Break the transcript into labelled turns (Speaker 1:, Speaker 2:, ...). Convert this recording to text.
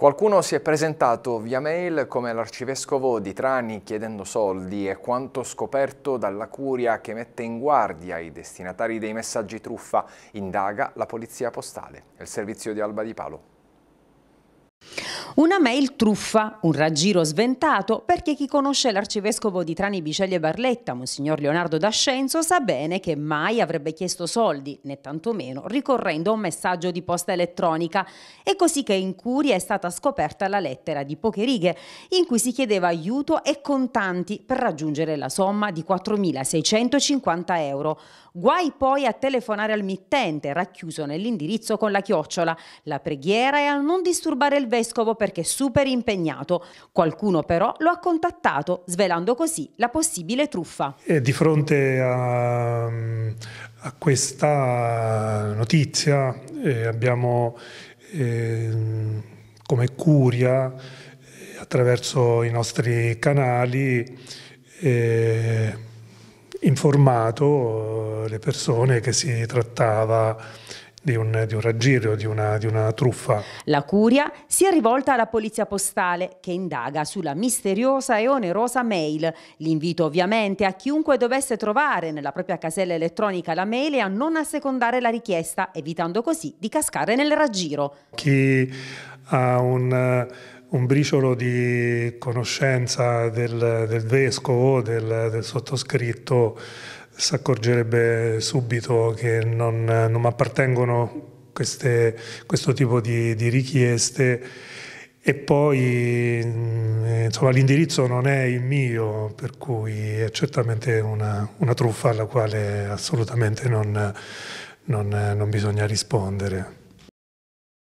Speaker 1: Qualcuno si è presentato via mail come l'arcivescovo di Trani chiedendo soldi e quanto scoperto dalla curia che mette in guardia i destinatari dei messaggi truffa, indaga la polizia postale, il servizio di Alba di Palo.
Speaker 2: Una mail truffa, un raggiro sventato, perché chi conosce l'arcivescovo di Trani Bicelli e Barletta, Monsignor Leonardo D'Ascenzo, sa bene che mai avrebbe chiesto soldi, né tantomeno ricorrendo a un messaggio di posta elettronica. È così che in Curia è stata scoperta la lettera di poche righe, in cui si chiedeva aiuto e contanti per raggiungere la somma di 4.650 euro. Guai poi a telefonare al mittente, racchiuso nell'indirizzo con la chiocciola, la preghiera è a non disturbare il vescovo per perché super impegnato. Qualcuno però lo ha contattato, svelando così la possibile truffa.
Speaker 3: E di fronte a, a questa notizia eh, abbiamo eh, come curia eh, attraverso i nostri canali eh, informato le persone che si trattava di un, di un raggiro, di una, di una truffa.
Speaker 2: La curia si è rivolta alla polizia postale che indaga sulla misteriosa e onerosa mail. L'invito ovviamente a chiunque dovesse trovare nella propria casella elettronica la mail e a non assecondare la richiesta, evitando così di cascare nel raggiro.
Speaker 3: Chi ha un un briciolo di conoscenza del, del vescovo, del, del sottoscritto, si accorgerebbe subito che non, non appartengono queste, questo tipo di, di richieste e poi mm, l'indirizzo non è il mio, per cui è certamente una, una truffa alla quale assolutamente non, non, non bisogna rispondere.